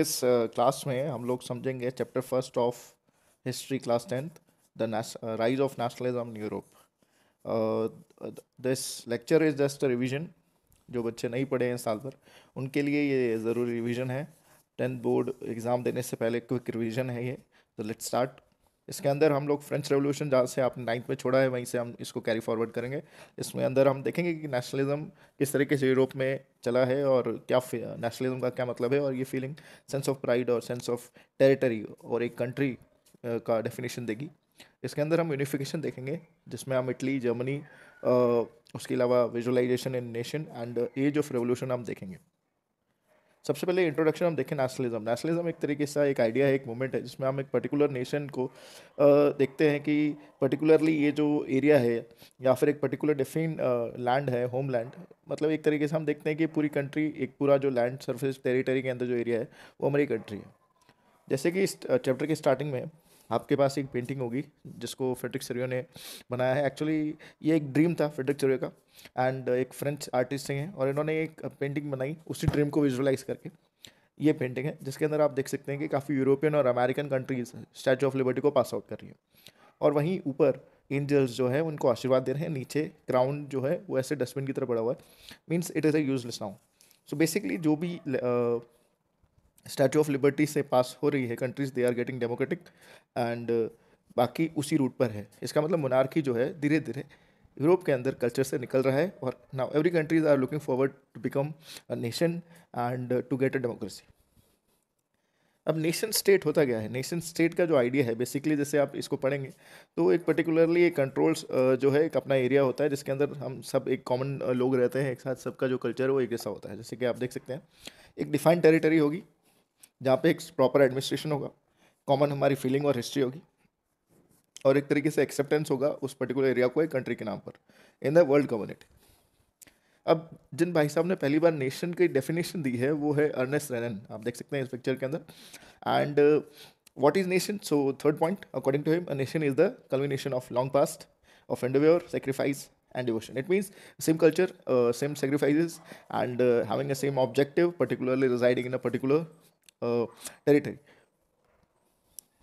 इस क्लास में हम लोग समझेंगे chapter first of history class tenth the rise of nationalism in Europe this lecture is just revision जो बच्चे नहीं पढ़े हैं साल भर उनके लिए ये ज़रूरी रिविजन है टेंथ बोर्ड एग्ज़ाम देने से पहले क्विक रिविजन है ये तो लेट्स स्टार्ट इसके अंदर हम लोग फ्रेंच रेवोल्यूशन जहाँ से आपने नाइन्थ में छोड़ा है वहीं से हम इसको कैरी फॉरवर्ड करेंगे इसमें अंदर हम देखेंगे कि नेशनलिज्म किस तरीके से यूरोप में चला है और क्या नेशनलिज्म का क्या मतलब है और ये फीलिंग सेंस ऑफ प्राइड और सेंस ऑफ टेरिटरी और एक कंट्री का डेफिनेशन देगी इसके अंदर हम यूनिफिकेशन देखेंगे जिसमें हम इटली जर्मनी उसके अलावा visualization in nation and age of revolution हम देखेंगे सबसे पहले इंट्रोडक्शन हम देखें नेशनलिज्म नेशनलिज्म एक तरीके से एक आइडिया है एक मूवमेंट है जिसमें हम एक पर्टिकुलर नेशन को देखते हैं कि पर्टिकुलरली ये जो एरिया है या फिर एक पर्टिकुलर डिफिन लैंड है होम लैंड मतलब एक तरीके से हम देखते हैं कि पूरी कंट्री एक पूरा जो लैंड सर्फेस टेरिटरी के अंदर जो एरिया है वो हमारी कंट्री है जैसे कि इस चैप्टर की स्टार्टिंग में आपके पास एक पेंटिंग होगी जिसको फ्रेडरिक सेरियो ने बनाया है एक्चुअली ये एक ड्रीम था फ्रेडरिक सेरियो का एंड एक फ्रेंच आर्टिस्ट हैं और इन्होंने एक पेंटिंग बनाई उसी ड्रीम को विजुअलाइज करके ये पेंटिंग है जिसके अंदर आप देख सकते हैं कि काफ़ी यूरोपियन और American countries statue of liberty को पास आउट कर रही है और वहीं ऊपर एंजल्स जो है उनको आशीर्वाद दे रहे हैं नीचे क्राउन जो है वो ऐसे डस्टबिन की तरह पड़ा हुआ है means it is a useless now so basically जो भी स्टैचू ऑफ लिबर्टी से पास हो रही है countries they are getting democratic and बाकी उसी रूट पर है इसका मतलब मोनार्की जो है धीरे धीरे यूरोप के अंदर कल्चर से निकल रहा है और now every countries are looking forward to become a nation and to get a democracy अब नेशन स्टेट होता गया है नेशन स्टेट का जो आइडिया है बेसिकली जैसे आप इसको पढ़ेंगे तो एक पर्टिकुलरली एक कंट्रोल्स uh, जो है एक अपना एरिया होता है जिसके अंदर हम सब एक कॉमन uh, लोग रहते हैं एक साथ सबका जो कल्चर है वो एक जैसा होता है जैसे कि आप देख सकते हैं एक डिफाइंड टेरिटरी होगी जहाँ पे एक प्रॉपर एडमिनिस्ट्रेशन होगा कॉमन हमारी फीलिंग और हिस्ट्री होगी और एक तरीके से एक्सेप्टेंस होगा उस पर्टिकुलर एरिया को एक कंट्री के नाम पर इन द वर्ल्ड कम्युनिटी अब जिन भाई साहब ने पहली बार नेशन की डेफिनेशन दी है वो है अर्नेस्ट रेनन आप देख सकते हैं इस पिक्चर के अंदर and what is nation so third point according to him nation is the combination of long past of endeavour sacrifice and devotion it means same culture same sacrifice and having a same objective particularly residing in a particular territory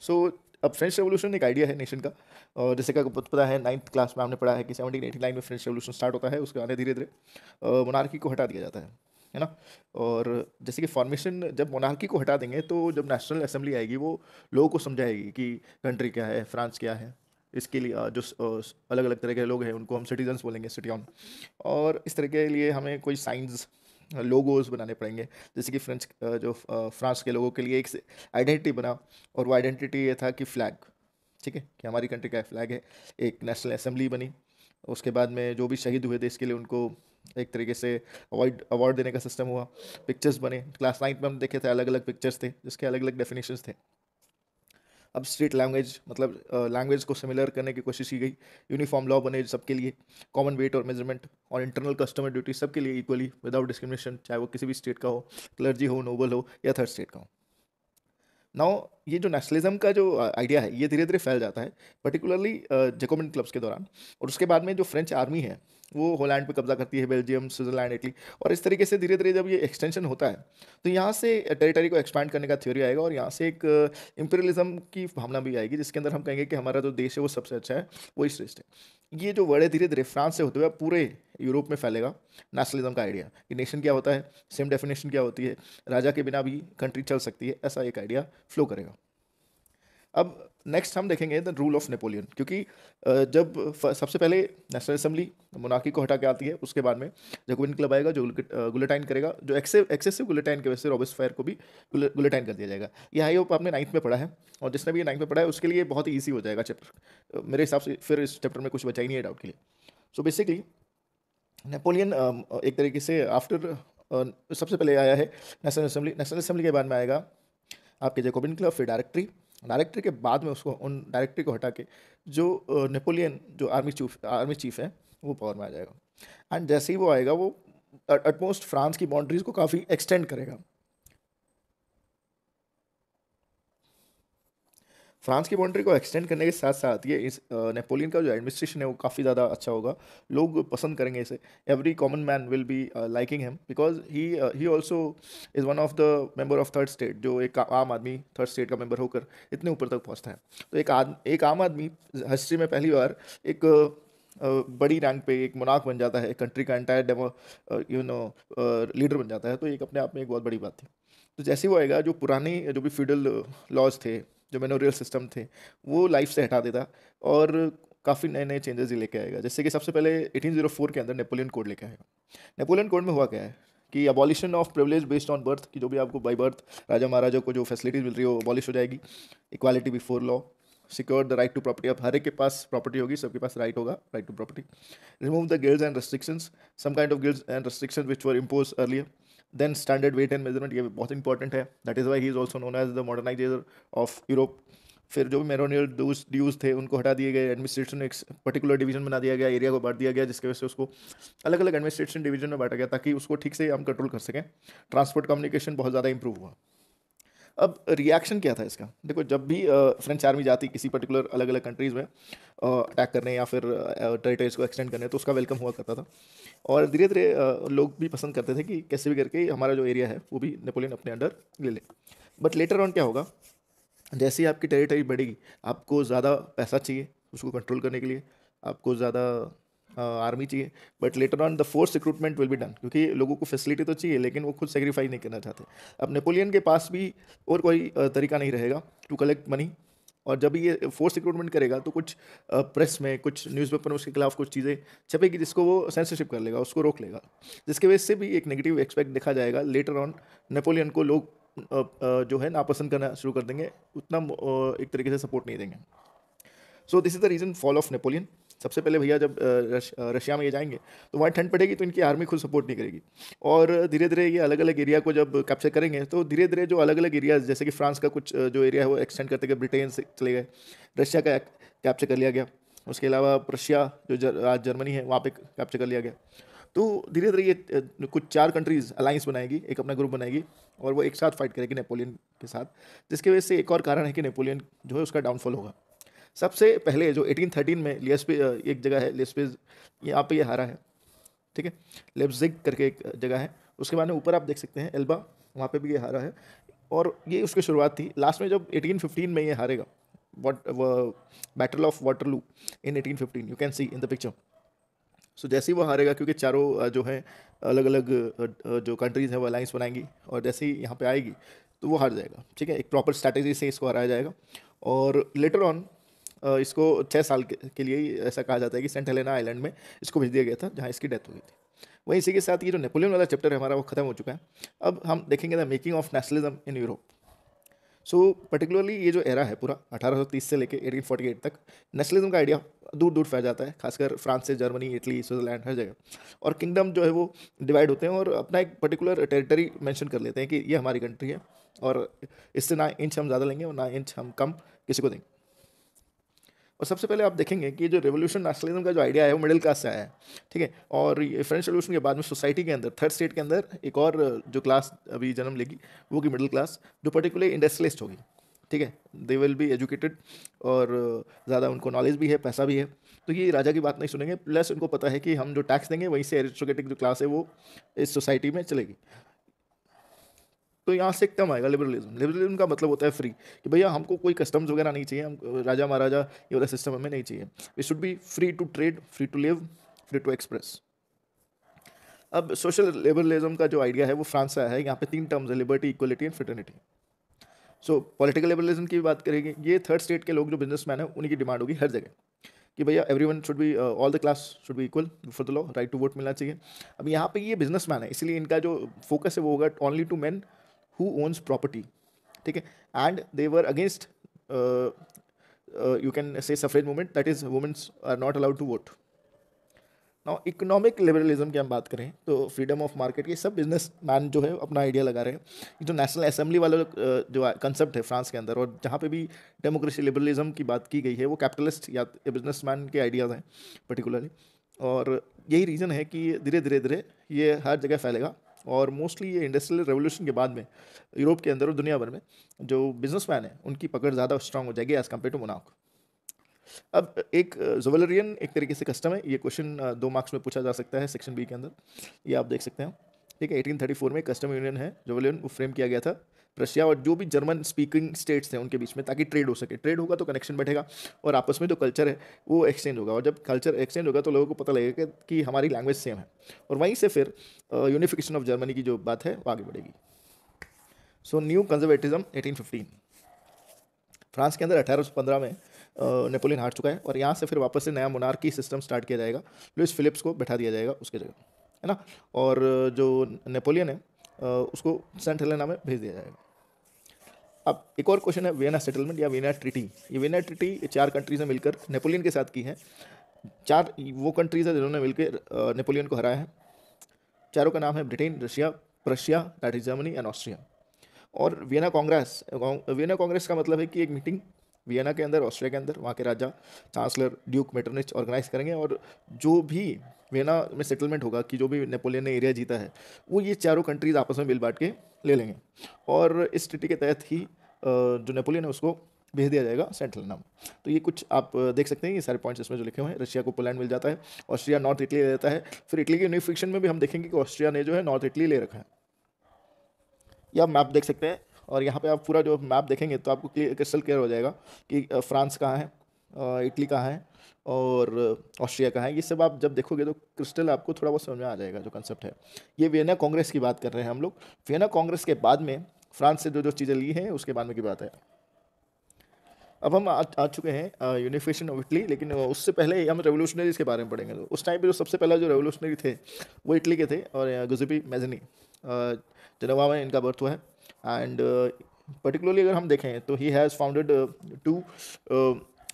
so अब French revolution एक idea है nation का और जैसे का पता है ninth class में हमने पढ़ा है कि सेवनटीन एटी नाइन में फ्रेंच रेवोल्यूशन स्टार्ट होता है उसके आने धीरे धीरे मोनार्की को हटा दिया जाता है है ना और जैसे कि फॉर्मेशन जब मोनार्की को हटा देंगे तो जब नेशनल असेंबली आएगी वो लोगों को समझाएगी कि कंट्री क्या है फ्रांस क्या है इसके लिए जो अलग अलग तरह के लोग हैं उनको हम सिटीजन्स बोलेंगे ऑन और इस तरह के लिए हमें कोई साइंस लोगोज बनाने पड़ेंगे जैसे कि फ्रेंच जो फ्रांस के लोगों के लिए एक आइडेंटिटी बना और वो आइडेंटिटी ये था कि फ्लैग ठीक है कि हमारी कंट्री का फ्लैग है एक नेशनल असम्बली बनी उसके बाद में जो भी शहीद हुए देश के लिए उनको एक तरीके से अवॉइड अवार्ड देने का सिस्टम हुआ पिक्चर्स बने क्लास नाइन्थ में हम देखे थे अलग अलग पिक्चर्स थे जिसके अलग अलग डेफिनेशन थे अब स्टेट लैंग्वेज मतलब लैंग्वेज को सिमिलर करने की कोशिश की गई यूनिफॉर्म लॉ बने सबके लिए कॉमन वेट और मेजरमेंट और इंटरनल कस्टमर ड्यूटी सबके लिए इक्वली विदाउट डिस्क्रिमिनेशन चाहे वो किसी भी स्टेट का हो क्लर्जी हो नोबल हो या थर्ड स्टेट का हो नाउ ये जो नेशनलिज्म का जो आइडिया है ये धीरे धीरे फैल जाता है पर्टिकुलरली जकोबिन क्लब्स के दौरान और उसके बाद में जो फ्रेंच आर्मी है वो होलैंड पे कब्जा करती है बेल्जियम स्विट्जरलैंड इटली और इस तरीके से धीरे धीरे जब ये एक्सटेंशन होता है तो यहाँ से टेरिटरी को एक्सपैंड करने का थ्योरी आएगा और यहाँ से एक इम्पेरियलिज्म uh, की भावना भी आएगी जिसके अंदर हम कहेंगे कि हमारा जो देश है वो सबसे अच्छा है वही श्रेष्ठ है ये जो वर्ड है धीरे धीरे फ्रांस से होते हुए पूरे यूरोप में फैलेगा नेशनलिज्म का आइडिया कि नेशन क्या होता है सेम डेफिनेशन क्या होती है राजा के बिना भी कंट्री चल सकती है ऐसा एक आइडिया फ्लो करेगा अब नेक्स्ट हम देखेंगे द रूल ऑफ नेपोलियन क्योंकि जब सबसे पहले नेशनल असेंबली मोनाकी को हटा के आती है उसके बाद में जकोबिन क्लब आएगा जो गुलेटाइन करेगा जो एक्सेसिव गुलेटाइन की वजह से रॉबिस फायर को भी गुलेटाइन कर दिया जाएगा यह आई होप आपने नाइन्थ में पढ़ा है और जिसने भी ये नाइन्थ में पढ़ा है उसके लिए बहुत ही ईजी हो जाएगा चैप्टर मेरे हिसाब से फिर इस चैप्टर में कुछ बचा ही नहीं है डाउट के लिए सो बेसिकली नेपोलियन एक तरीके से आफ्टर सबसे पहले आया है नेशनल असेंबली नेशनल असेंबली के बाद में आएगा आपके जैकोबिन क्लब फिर डायरेक्टरी डायरेक्टर के बाद में उसको उन डायरेक्टर को हटा के जो नेपोलियन जो आर्मी चीफ आर्मी चीफ है वो पावर में आ जाएगा एंड जैसे ही वो आएगा वो एटमोस्ट फ्रांस की बाउंड्रीज को काफ़ी एक्सटेंड करेगा फ्रांस की बाउंड्री को एक्सटेंड करने के साथ साथ ये इस नेपोलियन का जो एडमिनिस्ट्रेशन है वो काफ़ी ज़्यादा अच्छा होगा लोग पसंद करेंगे इसे every common man will be liking him because he he also is one of the member of third state जो एक आम आदमी थर्ड स्टेट का मेंबर होकर इतने ऊपर तक पहुँचता है तो एक आद, एक आम आदमी हिस्ट्री में पहली बार एक बड़ी रैंक पे एक मुनाक बन जाता है कंट्री का entire demo you know leader बन जाता है तो एक अपने आप में एक बहुत बड़ी बात थी तो जैसे वो आएगा जो पुराने जो भी फ्यूडल लॉज थे जो मेनोरियल सिस्टम थे वो लाइफ से हटा देता और काफ़ी नए नए चेंजेस लेके आएगा जैसे कि सबसे पहले 1804 के अंदर नेपोलियन कोड लेके आएगा नेपोलियन कोड में हुआ क्या है कि abolition of privilege based on birth कि जो भी आपको बाई बर्थ राजा महाराजा को जो फैसिलिटीज़ मिल रही है वो अबॉलिश हो जाएगी equality before law secure the right to property अब हर एक के पास प्रॉपर्टी होगी सबके पास राइट होगा right to property remove the guilds and restriction some kind of guilds and restriction which were impose earlier then standard weight and measurement ये बहुत इंपॉर्टेंट है that is why he is also known as the moderniser of Europe फिर जो भी मेरोनियल dues थे उनको हटा दिए गए एडमिनिस्ट्रेशन एक पर्टिकुलर डिवीजन बना दिया गया एरिया को बांट दिया गया जिसकी वजह से उसको अलग अलग एडमिनिस्ट्रेशन डिवीजन में बांटा गया ताकि उसको ठीक से हम कंट्रोल कर सकें ट्रांसपोर्ट कम्युनिकेशन बहुत ज़्यादा इंप्रूव हुआ अब रिएक्शन क्या था इसका देखो जब भी फ्रेंच आर्मी जाती किसी पर्टिकुलर अलग अलग कंट्रीज़ में अटैक करने या फिर टेरिटरीज को एक्सटेंड करने तो उसका वेलकम हुआ करता था और धीरे धीरे लोग भी पसंद करते थे कि कैसे भी करके हमारा जो एरिया है वो भी नेपोलियन अपने अंडर ले ले बट लेटर ऑन क्या होगा जैसे ही आपकी टेरिटरी बढ़ेगी आपको ज़्यादा पैसा चाहिए उसको कंट्रोल करने के लिए आपको ज़्यादा आर्मी चाहिए but later on the force recruitment will be done क्योंकि लोगों को फैसिलिटी तो चाहिए लेकिन वो खुद सेक्रीफाइस नहीं करना चाहते अब नेपोलियन के पास भी और कोई तरीका नहीं रहेगा टू कलेक्ट मनी और जब ये फोर्स रिक्रूटमेंट करेगा तो कुछ प्रेस में कुछ न्यूज़पेपर में उसके खिलाफ कुछ चीज़ें छपेगी जिसको वो सेंसरशिप कर लेगा उसको रोक लेगा जिसके वजह से भी एक नेगेटिव एक्सपेक्ट देखा जाएगा लेटर ऑन नेपोलियन को लोग जो है नापसंद करना शुरू कर देंगे उतना एक तरीके से सपोर्ट नहीं देंगे so this is the reason fall of Napoleon सबसे पहले भैया जब रशिया में ये जाएंगे तो वहाँ ठंड पड़ेगी तो इनकी आर्मी खुद सपोर्ट नहीं करेगी और धीरे धीरे ये अलग अलग एरिया को जब कैप्चर करेंगे तो धीरे धीरे जो अलग अलग एरियाज जैसे कि फ्रांस का कुछ जो एरिया है वो एक्सटेंड करते गए ब्रिटेन से चले गए रशिया का कैप्चर कर लिया गया उसके अलावा रशिया जो आज जर्मनी है वहाँ पर कैप्चर कर लिया गया तो धीरे धीरे ये कुछ चार कंट्रीज़ अलाइंस बनाएगी एक अपना ग्रुप बनाएगी और वो एक साथ फाइट करेगी नेपोलियन के साथ जिसकी वजह से एक और कारण है कि नेपोलियन जो है उसका डाउनफॉल होगा सबसे पहले जो 1813 में लियस्पे एक जगह है लियस्पे यहाँ पे ये हारा है ठीक है लेप्जिग करके एक जगह है उसके बाद में ऊपर आप देख सकते हैं एल्बा वहाँ पे भी ये हारा है और ये उसकी शुरुआत थी लास्ट में जब 1815 में ये हारेगा what battle of loo in eighteen you can see in the picture so जैसे ही वो हारेगा क्योंकि चारों जो हैं अलग अलग जो कंट्रीज़ हैं वो अलाइंस बनाएंगी और जैसे ही यहाँ पर आएगी तो वो हार जाएगा ठीक है एक प्रॉपर स्ट्रैटेजी से इसको हराया जाएगा और लेटर ऑन इसको छः साल के लिए ऐसा कहा जाता है कि सेंट हेलेना आइलैंड में इसको भेज दिया गया था जहाँ इसकी डेथ हुई थी वहीं इसी के साथ ये जो नेपोलियन वाला चैप्टर है हमारा वो खत्म हो चुका है अब हम देखेंगे the making of nationalism in Europe so particularly ये जो एरा है पूरा 1830 से लेके 1848 तक नेशनलिज्म का आइडिया दूर दूर फैल जाता है खासकर फ्रांस से जर्मनी इटली स्विट्जरलैंड हर जगह और किंगडम जो है वो डिवाइड होते हैं और अपना एक पर्टिकुलर टेरिटरी मेंशन कर लेते हैं कि ये हमारी कंट्री है और इससे ना इंच हम ज़्यादा लेंगे और ना इंच हम कम किसी को देंगे और सबसे पहले आप देखेंगे कि जो रेवोल्यूशन नेशनलिज्म का जो आइडिया है वो मिडिल क्लास से आया है ठीक है और ये फ्रेंच रेवोल्यूशन के बाद में सोसाइटी के अंदर थर्ड स्टेट के अंदर एक और जो क्लास अभी जन्म लेगी वो कि मिडिल क्लास जो पर्टिकुलर इंडस्ट्रियलिस्ट होगी ठीक है दे विल बी एजुकेटेड और ज़्यादा उनको नॉलेज भी है पैसा भी है तो ये राजा की बात नहीं सुनेंगे प्लस उनको पता है कि हम जो टैक्स देंगे वहीं से एरिस्टोक्रेटिक जो क्लास है वो इस सोसाइटी में चलेगी तो यहाँ से टर्म आएगा लिबरलिज्म लिबरलिज्म का मतलब होता है फ्री कि भैया हमको कोई कस्टम्स वगैरह नहीं चाहिए हम राजा महाराजा ये वाला सिस्टम हमें नहीं चाहिए we should be free to trade free to live free to express अब सोशल लिबरलिज्म का जो आइडिया है वो फ्रांस का है यहाँ पे तीन टर्म्स है liberty equality and fraternity so political liberalism की बात करेंगे ये थर्ड स्टेट के लोग जो बिजनेसमैन है उनकी डिमांड होगी हर जगह कि भैया everyone should be all the class should be equal for the law right to vote मिलना चाहिए अब यहाँ पे ये बिजनेसमैन है इसलिए इनका जो फोकस है वो होगा only to man who owns property ठीक है and they were against you can say suffrage movement that is women's are not allowed to vote now economic liberalism की हम बात करें तो फ्रीडम ऑफ मार्केट की सब बिजनेस मैन जो है अपना आइडिया लगा रहे हैं जो नेशनल असेंबली वाला uh, जो कंसेप्ट है फ्रांस के अंदर और जहाँ पे भी डेमोक्रेसी लिबरलिज्म की बात की गई है वो कैपिटलिस्ट या बिजनेस मैन के आइडियाज़ हैं पर्टिकुलरली और यही रीज़न है कि धीरे धीरे धीरे ये हर जगह फैलेगा और मोस्टली ये इंडस्ट्रियल रेवोल्यूशन के बाद में यूरोप के अंदर और दुनिया भर में जो बिजनेसमैन है उनकी पकड़ ज़्यादा स्ट्रांग हो जाएगी एज़ कम्पेयर टू मुनाक अब एक जोवेलरियन एक तरीके से कस्टम है ये क्वेश्चन दो मार्क्स में पूछा जा सकता है सेक्शन बी के अंदर ये आप देख सकते हैं ठीक है एटीन में कस्टम यूनियन है जोवेलियन वो फ्रेम किया गया था रशिया और जो भी जर्मन स्पीकिंग स्टेट्स हैं उनके बीच में ताकि ट्रेड हो सके ट्रेड होगा तो कनेक्शन बैठेगा और आपस में जो कल्चर है वो एक्सचेंज होगा और जब कल्चर एक्सचेंज होगा तो लोगों को पता लगेगा कि हमारी लैंग्वेज सेम है और वहीं से फिर यूनिफिकेशन ऑफ जर्मनी की जो बात है वो आगे बढ़ेगी so new conservatism eighteen France के अंदर अठारह में नेपोलियन हार चुका है और यहाँ से फिर वापस से नया की सिस्टम स्टार्ट किया जाएगा लुइस फिलिप्स को बैठा दिया जाएगा उसके जगह है ना और जो नेपोलियन है उसको सेंट हेलेना में भेज दिया जाएगा अब एक और क्वेश्चन है वेना सेटलमेंट या वेना ट्रिटी ये वेना ट्रिटी चार कंट्रीज ने मिलकर नेपोलियन के साथ की है चार वो कंट्रीज है जिन्होंने मिलकर नेपोलियन को हराया है चारों का नाम है Britain Russia Prussia that is Germany and Austria और वियना कांग्रेस वियना कांग्रेस का मतलब है कि एक मीटिंग वियना के अंदर ऑस्ट्रिया के अंदर वहाँ के राजा चांसलर ड्यूक मेटरनिच ऑर्गेनाइज करेंगे और जो भी वियना में सेटलमेंट होगा कि जो भी नेपोलियन ने एरिया जीता है वो ये चारों कंट्रीज़ आपस में मिल बांट के ले लेंगे और इस ट्रिटी के तहत ही जो नेपोलियन है उसको भेज दिया जाएगा सेंट्रल नाम तो ये कुछ आप देख सकते हैं ये सारे पॉइंट्स इसमें जो लिखे हुए हैं रशिया को पोलैंड मिल जाता है ऑस्ट्रिया नॉर्थ इटली ले जाता है फिर इटली के यूनिफिकेशन में भी हम देखेंगे कि ऑस्ट्रिया ने जो है नॉर्थ इटली ले रखा है ये आप मैप देख सकते हैं और यहाँ पे आप पूरा जो मैप देखेंगे तो आपको क्रिस्टल क्लियर हो जाएगा कि फ्रांस कहाँ है इटली कहाँ है और ऑस्ट्रिया कहाँ है ये सब आप जब देखोगे तो क्रिस्टल आपको थोड़ा बहुत समझ में आ जाएगा जो कंसेप्ट है ये वियना कांग्रेस की बात कर रहे हैं हम लोग वियना कांग्रेस के बाद में फ्रांस से जो जो चीज़ें ली हैं उसके बाद में की बात है अब हम आ, आ चुके हैं यूनिफिकेशन ऑफ इटली लेकिन उससे पहले हम रेवोल्यूशनरीज के बारे में पढ़ेंगे तो उस टाइम पे जो सबसे पहला जो रेवोल्यूशनरी थे वो इटली के थे और गुजबी मेजनी जनवा में इनका बर्थ हुआ है एंड पर्टिकुलरली uh, अगर हम देखें तो he has founded two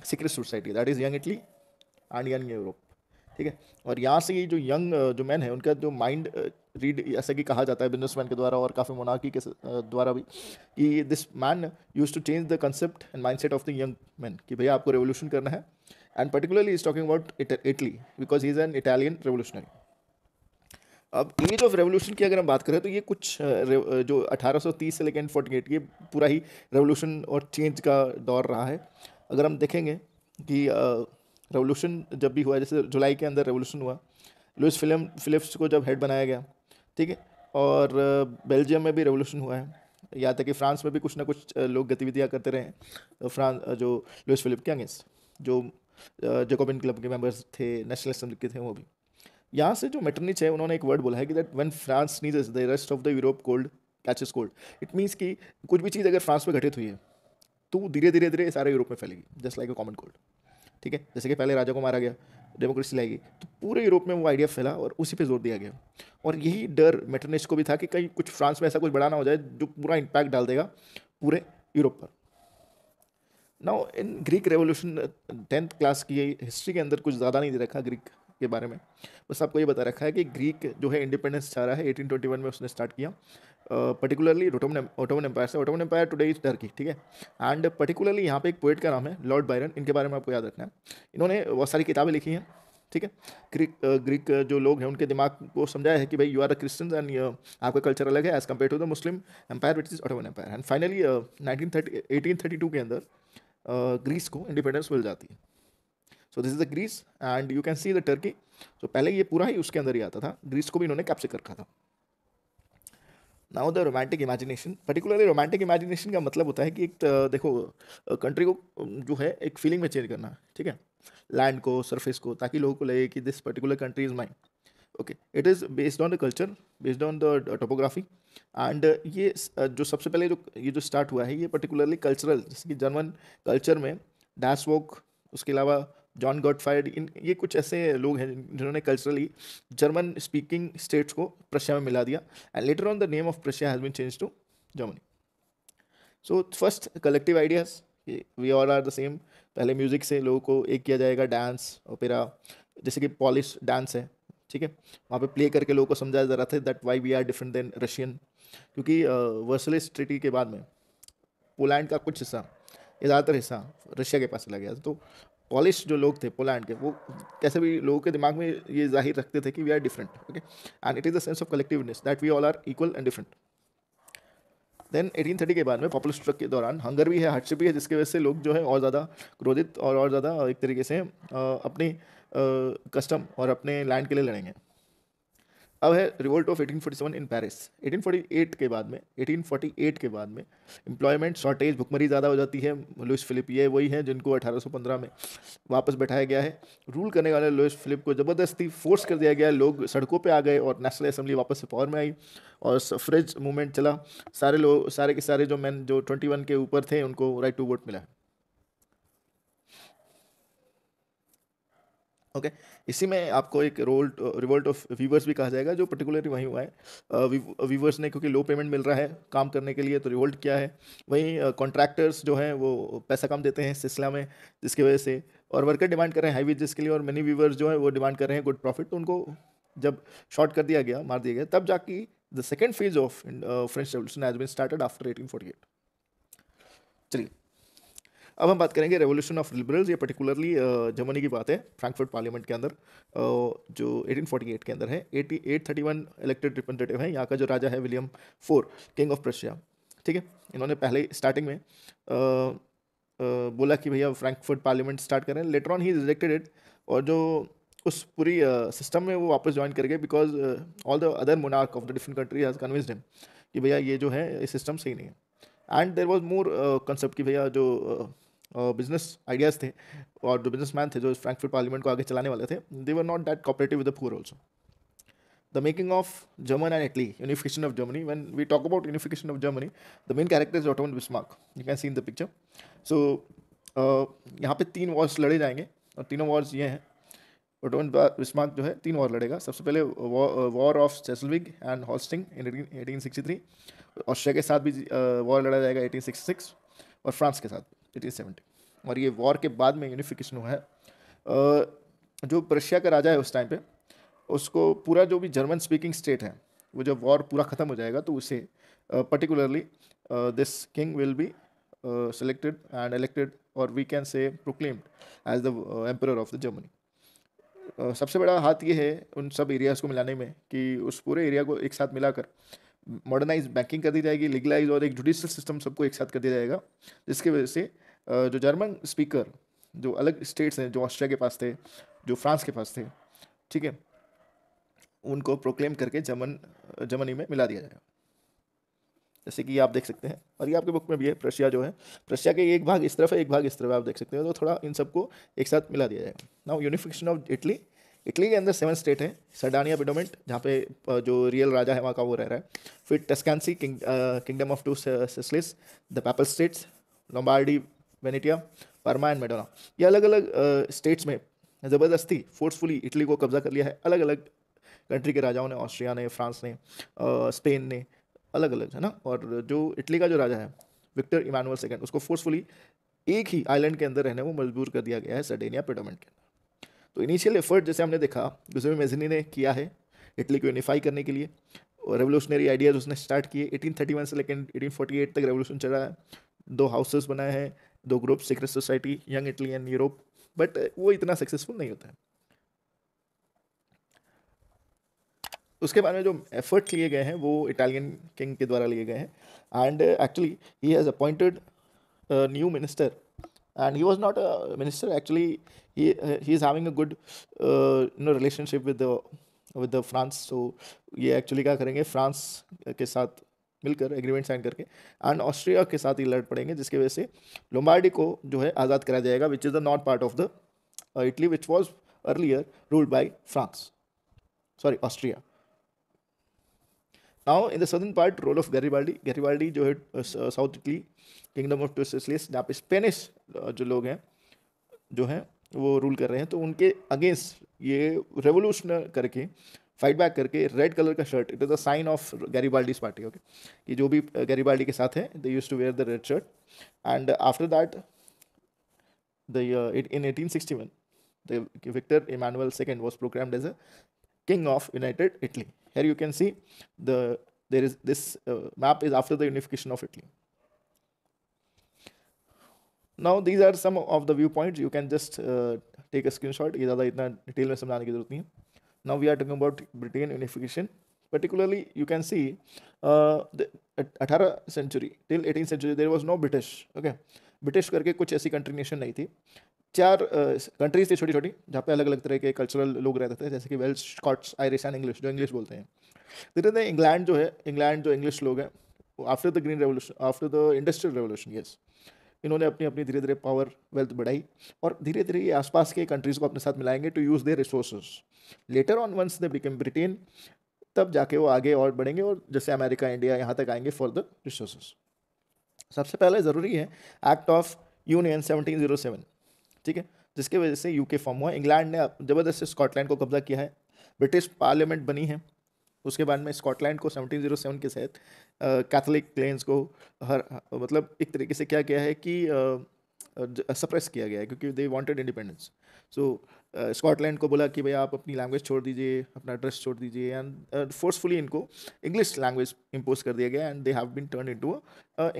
secret society that is young Italy and young Europe ठीक है और यहाँ से ये जो यंग uh, जो मैन है उनका जो माइंड रीड uh, ऐसा कि कहा जाता है बिजनेसमैन के द्वारा और काफ़ी मुनाकी के द्वारा भी कि this man use to change the concept and set of the young man कि भैया आपको रेवोल्यूशन करना है and particularly is talking about Italy because he is an Italian revolutionary अब एज ऑफ रेवोल्यूशन की अगर हम बात करें तो ये कुछ जो 1830 से लेकर एट ये पूरा ही रेवोल्यूशन और चेंज का दौर रहा है अगर हम देखेंगे कि रेवोल्यूशन जब भी हुआ जैसे जुलाई के अंदर रेवोल्यूशन हुआ लुइस फिल्म फिलिप्स को जब हेड बनाया गया ठीक है और बेल्जियम में भी रेवोल्यूशन हुआ है यहाँ तक तो कि फ्रांस में भी कुछ ना कुछ लोग गतिविधियाँ करते रहे तो फ्रांस जो लुइस फिलिप के अंगेंस्ट जो जेकोबिन क्लब के मेंबर्स थे नेशनल असम्बली के थे वो भी यहाँ से जो मेटरनिच है उन्होंने एक वर्ड बोला है कि that when France sneezes the rest of the Europe cold catches cold it means कि कुछ भी चीज़ अगर फ्रांस में घटित हुई है तो धीरे धीरे धीरे सारे यूरोप में फैलेगी just like a common cold ठीक है जैसे कि पहले राजा को मारा गया डेमोक्रेसी लाई गई तो पूरे यूरोप में वो आइडिया फैला और उसी पे जोर दिया गया और यही डर मेटरनिच को भी था कि कहीं कुछ फ्रांस में ऐसा कुछ बड़ा ना हो जाए जो पूरा इम्पैक्ट डाल देगा पूरे यूरोप पर now in Greek revolution tenth class की हिस्ट्री के अंदर कुछ ज़्यादा नहीं दे रखा ग्रीक के बारे में बस आपको ये बता रखा है कि ग्रीक जो है इंडिपेंडेंस चाह रहा है 1821 में उसने स्टार्ट किया पर्टिकुलरली रोटोमन ओटोमन एम्पायर से Ottoman empire today is Turkey ठीक है एंड पर्टिकुलरली यहाँ पे एक पोइट का नाम है लॉर्ड बायरन इनके बारे में आपको याद रखना है इन्होंने बहुत सारी किताबें लिखी हैं ठीक है ग्रीक ग्रीक जो लोग हैं उनके दिमाग को समझाया है कि भाई you are a Christians and आपका कल्चर अलग है as compare to the Muslim empire which is Ottoman empire and finally nineteen thirty eighteen thirty two के अंदर ग्रीस को इंडिपेंडेंस मिल जाती है so this is the Greece and you can see the Turkey so पहले ये पूरा ही उसके अंदर ही आता था ग्रीस को भी इन्होंने कैप्चर कर रखा था now the romantic imagination particularly romantic imagination का मतलब होता है कि एक देखो कंट्री को जो है एक फीलिंग में चेंज करना ठीक है लैंड को सरफेस को ताकि लोगों को लगे कि this particular country is my okay it is based on the culture based on the topography and ये जो सबसे पहले जो ये जो स्टार्ट हुआ है ये पर्टिकुलरली कल्चरल जैसे कि जर्मन कल्चर में डैस वॉक उसके अलावा जॉन गॉडफायर्ड इन ये कुछ ऐसे लोग हैं जिन्होंने कल्चरली जर्मन स्पीकिंग स्टेट्स को प्रशिया में मिला दिया and later on the name of Prussia has been change to Germany so first collective ideas we all are the same पहले म्यूज़िक से लोगों को एक किया जाएगा डांस ओपेरा जैसे कि पॉलिश डांस है ठीक है वहाँ पे प्ले करके लोगों को समझाया जा रहा था that why we are different than Russian क्योंकि वर्सलिस ट्रिटी के बाद में पोलैंड का कुछ हिस्सा ज़्यादातर हिस्सा रशिया के पास चला गया तो पॉलिश जो लोग थे पोलैंड के वो कैसे भी लोगों के दिमाग में ये जाहिर रखते थे कि we are different okay and it is the sense of collectiveness that we all are equal and different than thirty के बाद में पॉपुलर स्ट्रक के दौरान हंगर भी है हार्डशिप भी है जिसकी वजह से लोग जो है और ज़्यादा क्रोधित और और ज़्यादा एक तरीके से अपनी कस्टम और अपने लैंड के लिए लड़ेंगे अब है रिवोल्ट ऑफ 1847 इन पेरिस 1848 के बाद में 1848 के बाद में एम्प्लॉयमेंट शॉर्टेज भुखमरी ज़्यादा हो जाती है लुइस फिलिप ये वही हैं जिनको 1815 में वापस बैठाया गया है रूल करने वाले लुइस फिलिप को ज़बरदस्ती फोर्स कर दिया गया लोग सड़कों पे आ गए और नेशनल असम्बली वापस से पावर में आई और सफ्रिज मूवमेंट चला सारे लोग सारे के सारे जो मैन जो ट्वेंटी के ऊपर थे उनको राइट टू वोट मिला ओके okay? इसी में आपको एक रोल रिवोल्ट ऑफ वीवर्स भी कहा जाएगा जो पर्टिकुलरली वहीं हुआ है वीवर्स ने क्योंकि लो पेमेंट मिल रहा है काम करने के लिए तो रिवोल्ट किया है वहीं कॉन्ट्रैक्टर्स जो हैं वो पैसा कम देते हैं सिलसिला में जिसकी वजह से और वर्कर डिमांड कर रहे हैं हाई वेजेस के लिए और मनी वीवर्स जो हैं वो डिमांड कर रहे हैं गुड प्रॉफिट तो उनको जब शॉर्ट कर दिया गया मार दिया गया तब जाके the second phase of French revolution has been started after eighteen forty eight चलिए अब हम बात करेंगे रेवोल्यूशन ऑफ लिबरल्स ये पर्टिकुलरली जर्मनी की बात है फ्रैंकफर्ट पार्लियामेंट के अंदर जो 1848 के अंदर है eighty eight thirty one elected representative है यहाँ का जो राजा है William four king of Prussia ठीक है इन्होंने पहले स्टार्टिंग में आ, आ, बोला कि भैया फ्रैंकफर्ट पार्लियामेंट स्टार्ट करें later on he is it और जो उस पूरी सिस्टम में वो वापस ज्वाइन कर गए because all the other monarch of the different country has convinced him कि भैया ये जो है ये सिस्टम सही नहीं है and there was more concept कि भैया जो बिजनेस आइडियाज़ थे और जो बिजनेस मैन थे जो फ्रैंकफर्ट पार्लियामेंट को आगे चलाने वाले थे they were not that cooperative with the poor also the making of German and Italy unification of Germany when we talk about unification of Germany the main character is Ottoman Bismarck you can see in the picture so यहाँ पे तीन Wars लड़े जाएंगे और तीनों Wars ये हैं auto Bismarck जो है तीन वॉर लड़ेगा सबसे पहले war of Schleswig and Holstein in eighteen sixty three Austria के साथ भी वॉर लड़ा जाएगा एटीन सिक्सटी सिक्स और फ्रांस के साथ एटीन और ये वॉर के बाद में यूनिफिकेशन हुआ है जो प्रशिया का राजा है उस टाइम पे उसको पूरा जो भी जर्मन स्पीकिंग स्टेट है वो जब वॉर पूरा ख़त्म हो जाएगा तो उसे particularly this king will be selected and elected और we can say proclaimed as the emperor of the Germany सबसे बड़ा हाथ ये है उन सब एरियाज़ को मिलाने में कि उस पूरे एरिया को एक साथ मिलाकर मॉडर्नाइज बैंकिंग कर दी जाएगी लीगलाइज और एक जुडिशल सिस्टम सबको एक साथ कर दिया जाएगा जिसके वजह से जो जर्मन स्पीकर जो अलग स्टेट्स हैं जो ऑस्ट्रिया के पास थे जो फ्रांस के पास थे ठीक है उनको प्रोक्लेम करके जर्मन जर्मनी में मिला दिया जाएगा जैसे कि आप देख सकते हैं और ये आपके बुक में भी है प्रशिया जो है प्रशिया के एक भाग इस तरफ है एक भाग इस तरफ आप देख सकते हैं तो थोड़ा इन सबको एक साथ मिला दिया जाएगा now unification of Italy Italy के अंदर सेवन स्टेट हैं सर्डानिया पिडोमेंट जहाँ पे जो रियल राजा है वहाँ का वो रह रहा है फिर Tuscany king, kingdom of two Sicilies the papal states Lombardy Venetia Parma and Modena ये अलग अलग स्टेट्स में ज़बरदस्ती फोर्सफुली इटली को कब्जा कर लिया है अलग अलग कंट्री के राजाओं ने ऑस्ट्रिया ने फ्रांस ने स्पेन ने अलग अलग है ना और जो इटली का जो राजा है विक्टर इमानुअल सेकेंड उसको फोर्सफुली एक ही आइलैंड के अंदर रहने वो मजबूर कर दिया गया है सर्डेनिया पेडोमेंट के अंदर तो इनिशियल एफर्ट जैसे हमने देखा गुजमी मेजनी ने किया है इटली को यूनिफाई करने के लिए और रेवोल्यूशनरी आइडियाज़ उसने स्टार्ट किए 1831 से लेकिन 1848 तक रेवोल्यूशन चला है दो हाउसेस बनाए हैं दो group secret society young Italy and Europe but वो इतना सक्सेसफुल नहीं होता है उसके बाद में जो एफर्ट लिए गए हैं वो इटालियन किंग के द्वारा लिए गए हैं and actually he has appointed new minister and he was not a minister actually he is having a good a good uh, with France so ये एक्चुअली क्या करेंगे फ्रांस के साथ मिलकर एग्रीमेंट साइन करके एंड ऑस्ट्रिया के साथ ही लड़ पड़ेंगे जिसकी वजह से लोम्बार्डी को जो है आज़ाद कराया जाएगा which is the not part of the Italy which was earlier ruled by France sorry Austria now in the southern part role of Garibaldi Garibaldi जो है south Italy kingdom of two जहाँ पे स्पेनिश जो लोग हैं जो हैं वो रूल कर रहे हैं तो उनके अगेंस्ट ये रेवोल्यूशन करके फाइट बैक करके रेड कलर का shirt it is a sign of Garibaldi's party okay कि जो भी गैरीबाल्डी uh, के साथ हैं they use to wear the red shirt and after that the in eighteen sixty one the Victor Emmanuel second was program as a king of united Italy here you can see the there is this map is after the unification of Italy now these are some of the view point you can just take a screen shot ये ज़्यादा इतना detail में समझाने की जरूरत नहीं है now we are talking about Britain unification. Particularly, you can see uh, the 18th century till 18th century there was no British. Okay, British करके कुछ ऐसी कंट्री नेशन नहीं थी चार कंट्रीज uh, थी छोटी छोटी जहाँ पे अलग अलग तरह के कल्चरल लोग रहते थे जैसे कि Wales Scots Irish and English जो इंग्लिश बोलते हैं धीरे धीरे इंग्लैंड जो है इंग्लैंड जो इंग्लिश लोग हैं after the green revolution after the industrial revolution yes इन्होंने अपनी अपनी धीरे धीरे पावर वेल्थ बढ़ाई और धीरे धीरे ये आसपास के कंट्रीज़ को अपने साथ मिलाएंगे to use the resources later on once they become Britain तब जाके वो आगे और बढ़ेंगे और जैसे अमेरिका इंडिया यहाँ तक आएंगे फॉर द रिसोर्स सबसे पहले ज़रूरी है एक्ट ऑफ यूनियन सेवन ठीक है जिसके वजह से यूके फॉर्म हुआ इंग्लैंड ने ज़बरदस्त स्कॉटलैंड को कब्जा किया है ब्रिटिश पार्लियामेंट बनी है उसके बाद में स्कॉटलैंड को 1707 के तहत कैथोलिक क्लेन्स को हर मतलब एक तरीके से क्या किया है कि सप्रेस किया गया है क्योंकि they wanted independence so Scotland को बोला कि भाई आप अपनी लैंग्वेज छोड़ दीजिए अपना ड्रेस छोड़ दीजिए एंड फोर्सफुली इनको इंग्लिश लैंग्वेज इम्पोज कर दिया गया and they have been turn in to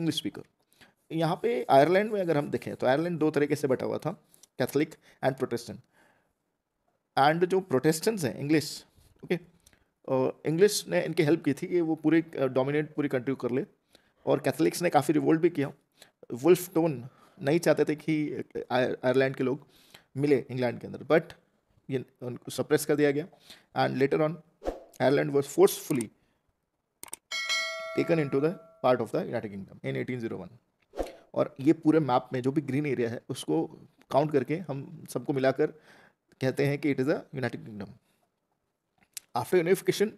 English speaker यहाँ पे आयरलैंड में अगर हम देखें तो आयरलैंड दो तरीके से बटा हुआ था कैथलिक एंड प्रोटेस्टेंट एंड जो प्रोटेस्टेंट्स हैं इंग्लिश ओके okay, इंग्लिश ने इनकी हेल्प की थी कि वो पूरे डोमिनेट पूरी कंट्री कर ले और कैथलिक्स ने काफ़ी रिवोल्ट भी किया वुल्फ टोन नहीं चाहते थे कि आयरलैंड के लोग मिले इंग्लैंड के अंदर बट ये उनको सप्रेस कर दिया गया and later on Ireland was forcefully taken in to the part of the United Kingdom in 1801 और ये पूरे मैप में जो भी ग्रीन एरिया है उसको काउंट करके हम सबको मिलाकर कहते हैं कि it is a United Kingdom after unification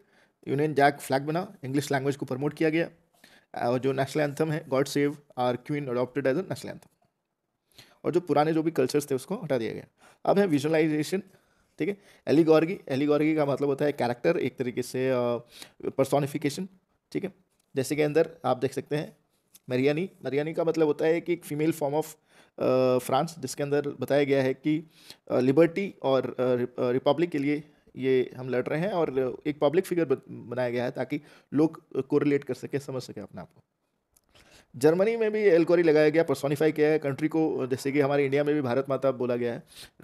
Union Jack flag बना इंग्लिश लैंग्वेज को प्रमोट किया गया और जो नेशनल एंथम है God save our queen adopted as a national anthem और जो पुराने जो भी कल्चर्स थे उसको हटा दिया गया अब है विजुअलाइजेशन ठीक है एलिगॉर्गी एलिगॉर्गी का मतलब होता है कैरेक्टर एक तरीके से पर्सोनिफिकेशन ठीक है जैसे के अंदर आप देख सकते हैं मरियानी मरियानी का मतलब होता है कि एक फीमेल फॉर्म ऑफ फ्रांस जिसके अंदर बताया गया है कि लिबर्टी और रिपब्लिक के लिए ये हम लड़ रहे हैं और एक पब्लिक फिगर बनाया गया है ताकि लोग कोरिलेट कर सके समझ सके अपने आप को जर्मनी में भी एल्कोरी लगाया गया परसोनीफाई किया है कंट्री को जैसे कि हमारे इंडिया में भी भारत माता बोला गया है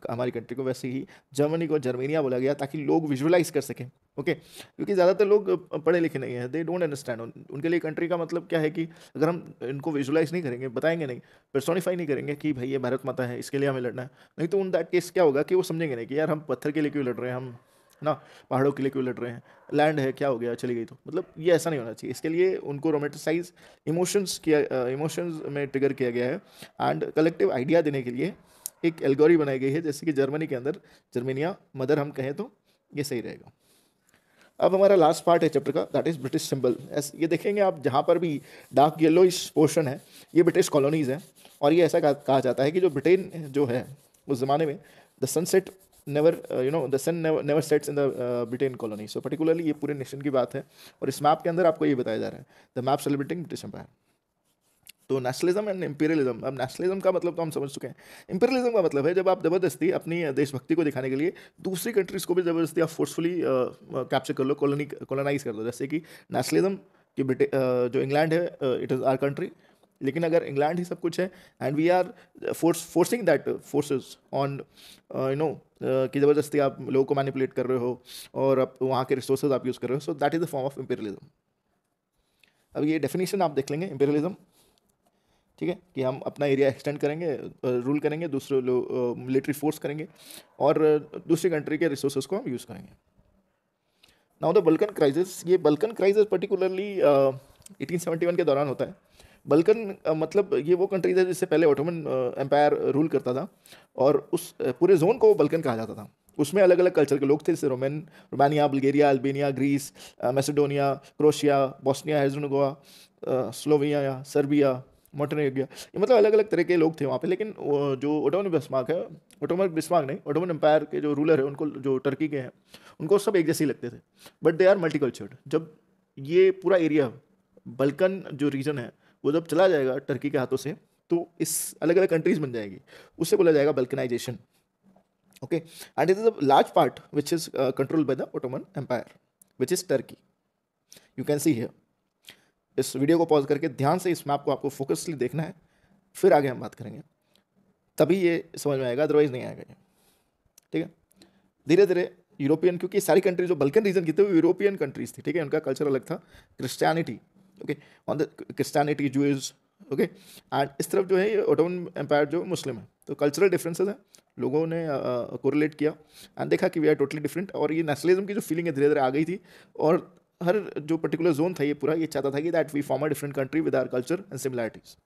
हमारी कंट्री को वैसे ही जर्मनी को जर्मेनिया बोला गया ताकि लोग विजुअलाइज कर सकें ओके क्योंकि ज़्यादातर लोग पढ़े लिखे नहीं हैं दे डोंट अंडरस्टैंड उनके लिए कंट्री का मतलब क्या है कि अगर हम इनको विजुअलाइज नहीं करेंगे बताएंगे नहीं परसोनीफाई नहीं करेंगे कि भाई ये भारत माता है इसके लिए हमें लड़ना है नहीं तो उन दैट केस क्या होगा कि वो समझेंगे नहीं कि यार हम पत्थर के लिए क्यों लड़ रहे हैं हम ना पहाड़ों के लिए क्यों लड़ रहे हैं लैंड है क्या हो गया चली गई तो मतलब ये ऐसा नहीं होना चाहिए इसके लिए उनको रोमेटिसाइज इमोशंस किया इमोशंस में ट्रिगर किया गया है एंड कलेक्टिव आइडिया देने के लिए एक एल्गोरी बनाई गई है जैसे कि जर्मनी के अंदर जर्मेनिया मदर हम कहें तो ये सही रहेगा अब हमारा लास्ट पार्ट है चैप्टर का दैट इज़ ब्रिटिश सिंबल ये देखेंगे आप जहाँ पर भी डार्क येलो इस पोर्शन है ये ब्रिटिश कॉलोनीज़ हैं और ये ऐसा कहा जाता है कि जो ब्रिटेन जो है उस ज़माने में the sunset never you know the sun never sets in the Britain colony so particularly ये पूरे नेशन की बात है और इस मैप के अंदर आपको ये बताया जा रहा है the map celebrating British empire तो नेशनलिज्म एंड इम्पीरियलिज्म अब नेशनलिज्म का मतलब तो हम समझ चुके हैं इम्पीरियलिज्म का मतलब है जब आप ज़बरदस्ती अपनी uh, देशभक्ति को दिखाने के लिए दूसरी कंट्रीज़ को भी ज़बरदस्ती आप फोर्सफुली कैप्चर uh, uh, कर लो कॉलोनी कॉलोनाइज कर दो जैसे कि नेशनलिज्म कि ब्रिटे जो इंग्लैंड है इट इज़ आर कंट्री लेकिन अगर इंग्लैंड ही सब कुछ है and we are force forcing that forces on you know कि ज़बरदस्ती आप लोगों को मैनिपुलेट कर रहे हो और आप वहाँ के रिसोर्सेज आप यूज़ कर रहे हो so that is the form of imperialism अब ये डेफिनेशन आप देख लेंगे इम्पेरियलिज्म ठीक है कि हम अपना एरिया एक्सटेंड करेंगे रूल करेंगे दूसरे लोग मिलिट्री फोर्स करेंगे और दूसरी कंट्री के रिसोर्सेज को हम यूज़ करेंगे नाउ द बल्कन क्राइसिस ये Balkan crisis particularly eighteen seventy one के दौरान होता है बल्कन मतलब ये वो कंट्री था जिससे पहले ऑटोमन एम्पायर रूल करता था और उस पूरे जोन को बल्कन कहा जाता था उसमें अलग अलग कल्चर के लोग थे जैसे Roman Romania Bulgaria Albania Greece Macedonia Croatia Bosnia हेजनगोआ स्लोविया सर्बिया मोटनेगिया ये मतलब अलग अलग तरह के लोग थे वहाँ पे लेकिन जो ओटोमन बिस्मार्क है ओटोमन बिस्मार्क नहीं ओटोमन एम्पायर के जो रूलर है उनको जो टर्की के हैं उनको सब एक जैसे ही लगते थे but they are multi cultured जब ये पूरा एरिया बल्कन जो रीजन है वो जब चला जाएगा टर्की के हाथों से तो इस अलग अलग कंट्रीज बन जाएगी उससे बोला जाएगा balkanisation okay and it is a large part which is control by the Ottoman empire which is Turkey you can see here इस वीडियो को पॉज करके ध्यान से इस मैप को आपको फोकसली देखना है फिर आगे हम बात करेंगे तभी ये समझ में आएगा अदरवाइज नहीं आएगा ये ठीक है धीरे धीरे यूरोपियन क्योंकि सारी कंट्रीज जो बल्कन रीजन की थी वो यूरोपियन कंट्रीज थी ठीक है उनका कल्चर अलग था Christianity okay on the Christianity Jews okay and इस तरफ जो है ये ओटोमन एम्पायर जो मुस्लिम है तो कल्चरल डिफरेंसेस हैं लोगों ने कोरिलेट uh, किया एंड देखा कि वी आर टोटली डिफरेंट और ये नेशनलिज्म की जो फीलिंग है धीरे धीरे आ गई थी और हर जो पर्टिकुलर जोन था ये पूरा ये चाहता था कि that we form a different country with our culture and similarities